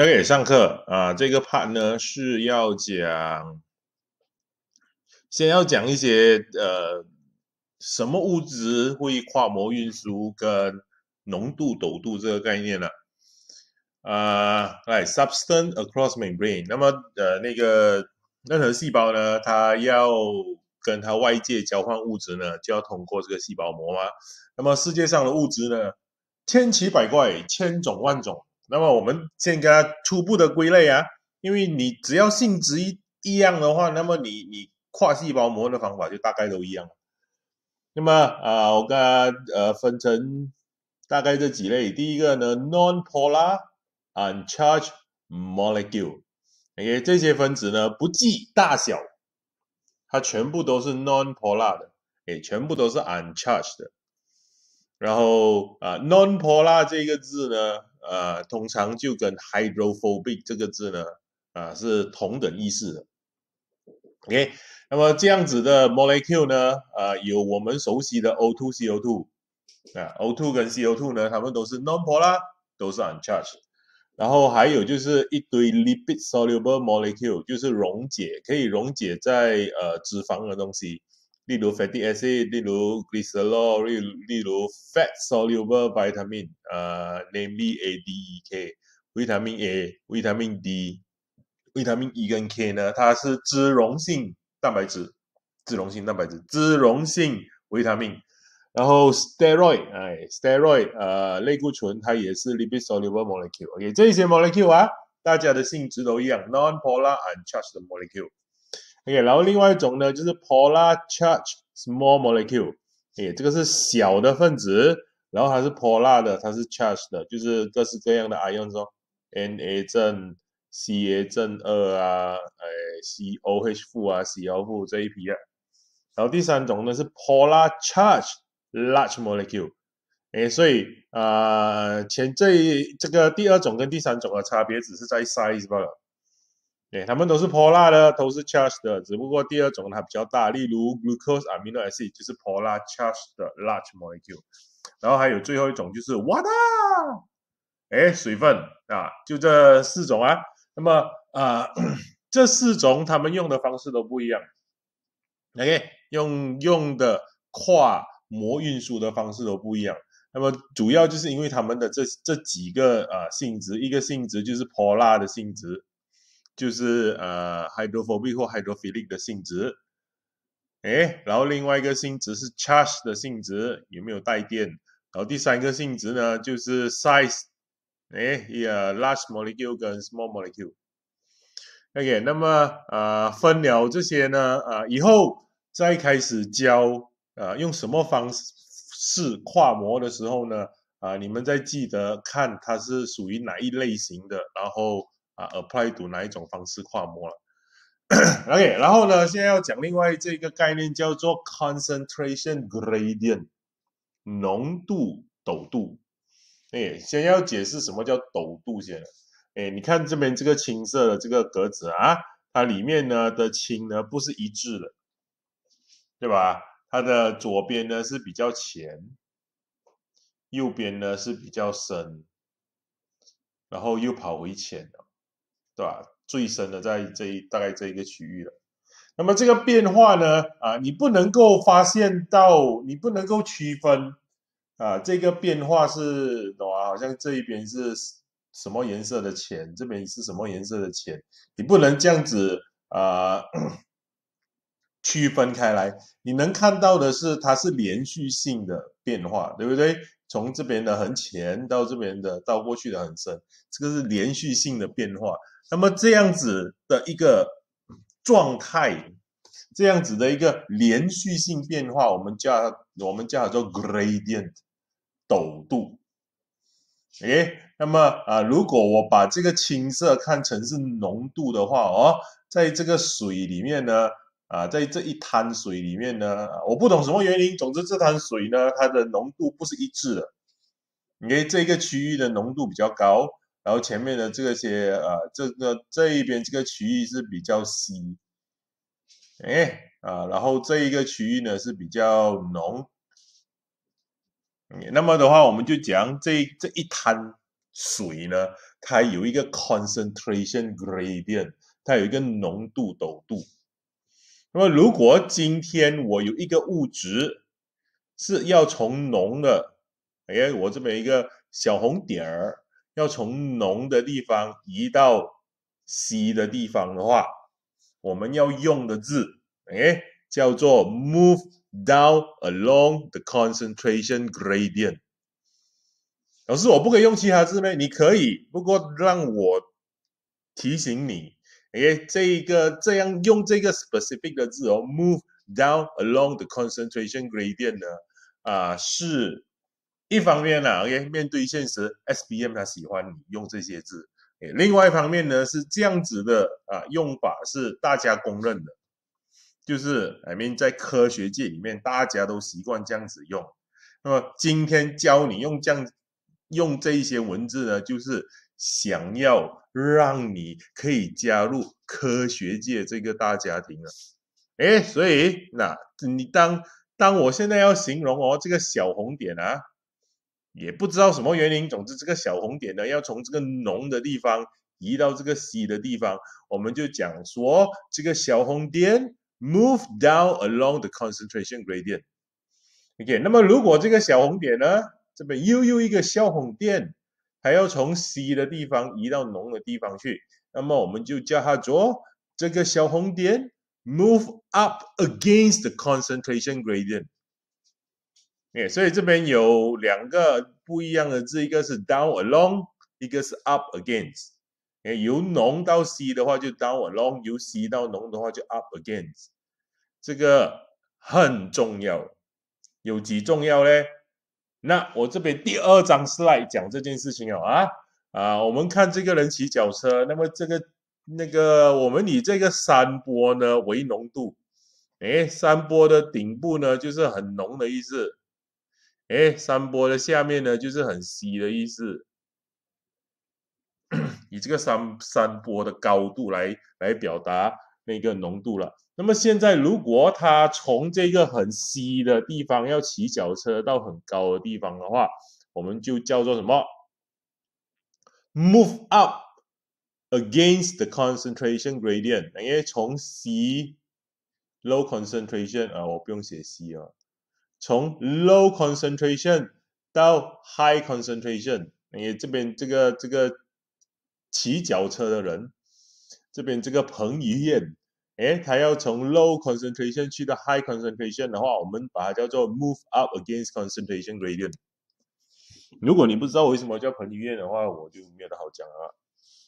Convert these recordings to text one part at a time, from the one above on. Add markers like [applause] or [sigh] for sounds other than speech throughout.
OK，上课啊，这个 part 呢是要讲，先要讲一些呃，什么物质会跨膜运输跟浓度陡度这个概念呢、啊。来，substance across membrane。那么呃，那个任何细胞呢，它要跟它外界交换物质呢，就要通过这个细胞膜嘛。那么世界上的物质呢，千奇百怪，千种万种。那么我们先给它初步的归类啊，因为你只要性质一一样的话，那么你你跨细胞膜的方法就大概都一样那么啊，我给它呃分成大概这几类。第一个呢，non-polar uncharged molecule，哎，这些分子呢不计大小，它全部都是 non-polar 的，哎，全部都是 uncharged 的。然后啊，non-polar 这个字呢。呃，通常就跟 hydrophobic 这个字呢，啊，是同等意思的。OK，那么这样子的 molecule 呢，啊，有我们熟悉的 o two c o two 啊 o two 跟 c o two 呢，他们都是 n o n p o l a 都是 uncharged。然后还有就是一堆 lipid-soluble molecule，就是溶解可以溶解在呃脂肪的东西。例如 fatty acid，呢度 c h o l e s e r o l 如例如 fat soluble vitamin，呃 n a m e l y A D E K，維他命 A、維他命 D、維他命 E 跟 K 呢，它是脂溶性蛋白质，脂溶性蛋白质，脂溶性维他命。然后 steroid，唉，steroid，呃，类固醇，它也是 lipid soluble molecule。O.K. 這些 molecule 啊，大家的性质都一样 n o n p o l a r and charged molecule。OK，然后另外一种呢，就是 polar c h a r g e small molecule，哎，这个是小的分子，然后它是 polar 的，它是 c h a r g e 的，就是各式各样的 o 用说 Na 正、Ca 正二啊，哎，COH 负啊，CO 负这一批啊。然后第三种呢是 polar c h a r g e large molecule，哎，所以啊，前这这个第二种跟第三种的差别只是在 size 了。对，他们都是 polar 的，都是 charged 的，只不过第二种它比较大，例如 glucose、amino acid 就是 polar charged 的 large molecule。然后还有最后一种就是 water，哎，水分啊，就这四种啊。那么啊，这四种他们用的方式都不一样，OK，用用的跨膜运输的方式都不一样。那么主要就是因为他们的这这几个啊性质，一个性质就是 polar 的性质。就是呃，hydrophobic 或 hydrophilic 的性质，哎，然后另外一个性质是 charge 的性质，有没有带电？然后第三个性质呢，就是 size，哎呀，large molecule 跟 small molecule。OK，那么啊，分了这些呢，啊，以后再开始教啊，用什么方式跨膜的时候呢，啊，你们再记得看它是属于哪一类型的，然后。啊，apply to 哪一种方式跨膜了？OK，然后呢，现在要讲另外这个概念叫做 concentration gradient，浓度陡度。哎，先要解释什么叫陡度先。哎，你看这边这个青色的这个格子啊，它里面呢的青呢不是一致的，对吧？它的左边呢是比较浅，右边呢是比较深，然后又跑回浅了。对吧？最深的在这一大概这一个区域了。那么这个变化呢？啊，你不能够发现到，你不能够区分啊，这个变化是懂吗？好像这一边是什么颜色的浅，这边是什么颜色的浅，你不能这样子啊 [coughs] 区分开来。你能看到的是它是连续性的变化，对不对？从这边的很浅到这边的到过去的很深，这个是连续性的变化。那么这样子的一个状态，这样子的一个连续性变化，我们叫我们叫它做 gradient 陡度。OK，那么啊，如果我把这个青色看成是浓度的话哦，在这个水里面呢。啊，在这一滩水里面呢，我不懂什么原因。总之，这滩水呢，它的浓度不是一致的。因为这个区域的浓度比较高，然后前面的这些呃，这个这一边这个区域是比较稀。哎，啊，然后这一个区域呢是比较浓。那么的话，我们就讲这这一滩水呢，它有一个 concentration gradient，它有一个浓度陡度。那么，如果今天我有一个物质是要从浓的，哎，我这边一个小红点儿要从浓的地方移到稀的地方的话，我们要用的字，哎，叫做 move down along the concentration gradient。老师，我不可以用其他字咩？你可以，不过让我提醒你。哎，这个这样用这个 specific 的字哦，move down along the concentration gradient 呢，啊，是一方面啦。OK，面对现实，SBM 他喜欢你用这些字。诶，另外一方面呢，是这样子的啊，用法是大家公认的，就是 I mean，在科学界里面大家都习惯这样子用。那么今天教你用这样用这一些文字呢，就是。想要让你可以加入科学界这个大家庭啊，哎，所以那你当当我现在要形容哦，这个小红点啊，也不知道什么原因，总之这个小红点呢，要从这个浓的地方移到这个稀的地方，我们就讲说这个小红点 move down along the concentration gradient。OK，那么如果这个小红点呢，这边又有一个小红点。还要从稀的地方移到浓的地方去，那么我们就叫它做这个小红点 move up against the concentration gradient。哎，所以这边有两个不一样的字，一个是 down along，一个是 up against。哎，由浓到稀的话就 down along，由稀到浓的话就 up against。这个很重要，有几重要呢？那我这边第二张 slide 讲这件事情哦，啊啊，我们看这个人骑脚车，那么这个那个，我们以这个三波呢为浓度，哎，三波的顶部呢就是很浓的意思，哎，三波的下面呢就是很稀的意思，[coughs] 以这个三三波的高度来来表达那个浓度了。那么现在，如果他从这个很稀的地方要骑脚车到很高的地方的话，我们就叫做什么？Move up against the concentration gradient，等于从稀，low concentration 啊，我不用写稀啊，从 low concentration 到 high concentration，等于这边这个这个骑脚车的人，这边这个彭于晏。哎，它要从 low concentration 去到 high concentration 的话，我们把它叫做 move up against concentration gradient。如果你不知道为什么叫彭于晏的话，我就没有得好讲了。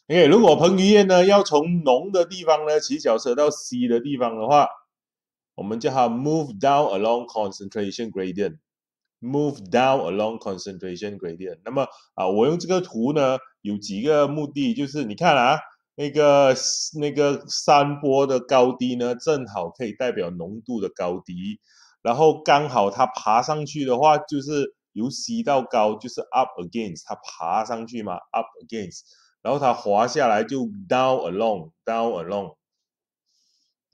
哎，如果彭于晏呢要从浓的地方呢骑脚车到稀的地方的话，我们叫它 move down along concentration gradient。move down along concentration gradient。那么啊，我用这个图呢有几个目的，就是你看啊。那个那个山坡的高低呢，正好可以代表浓度的高低，然后刚好它爬上去的话，就是由西到高，就是 up against 它爬上去嘛 up against，然后它滑下来就 down along down along，o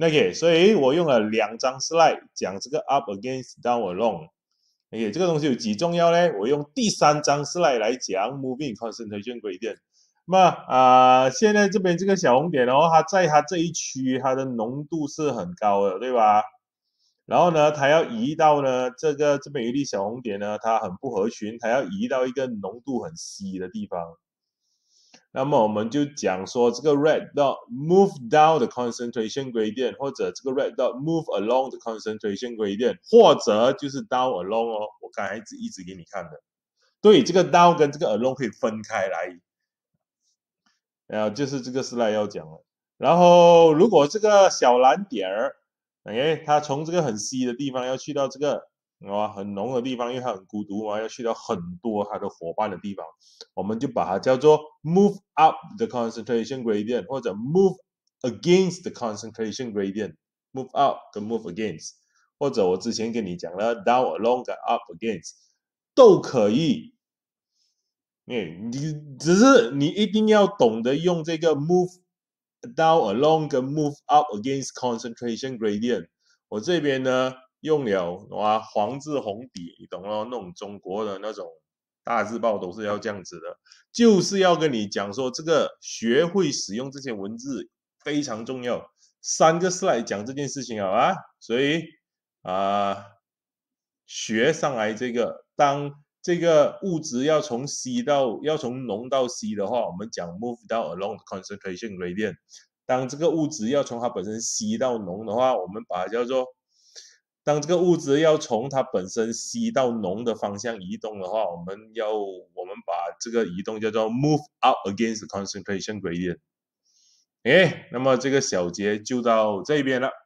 k 所以我用了两张 slide 讲这个 up against down along，o k 这个东西有几重要呢？我用第三张 slide 来讲 moving concentration gradient。那啊，现在这边这个小红点的话，它在它这一区，它的浓度是很高的，对吧？然后呢，它要移到呢这个这边一粒小红点呢，它很不合群，它要移到一个浓度很稀的地方。那么我们就讲说，这个 red dot move down the concentration gradient，或者这个 red dot move along the concentration gradient，或者就是 down along。哦，我刚才一直给你看的，对，这个 down 跟这个 along 可以分开来。啊，就是这个是赖要讲了。然后，如果这个小蓝点儿，哎，它从这个很稀的地方要去到这个，啊，很浓的地方，因为它很孤独嘛，要去到很多它的伙伴的地方，我们就把它叫做 move up the concentration gradient，或者 move against the concentration gradient，move up 跟 move against，或者我之前跟你讲了 down along the up against，都可以。哎，你只是你一定要懂得用这个 move down along 跟 move up against concentration gradient。我这边呢用了啊黄字红底，你懂了？那种中国的那种大字报都是要这样子的，就是要跟你讲说这个学会使用这些文字非常重要。三个字来讲这件事情好啊，所以啊学上来这个当。这个物质要从稀到要从浓到稀的话，我们讲 move 到 along concentration gradient。当这个物质要从它本身稀到浓的话，我们把叫做当这个物质要从它本身稀到浓的方向移动的话，我们要我们把这个移动叫做 move out against concentration gradient。哎，那么这个小节就到这边了。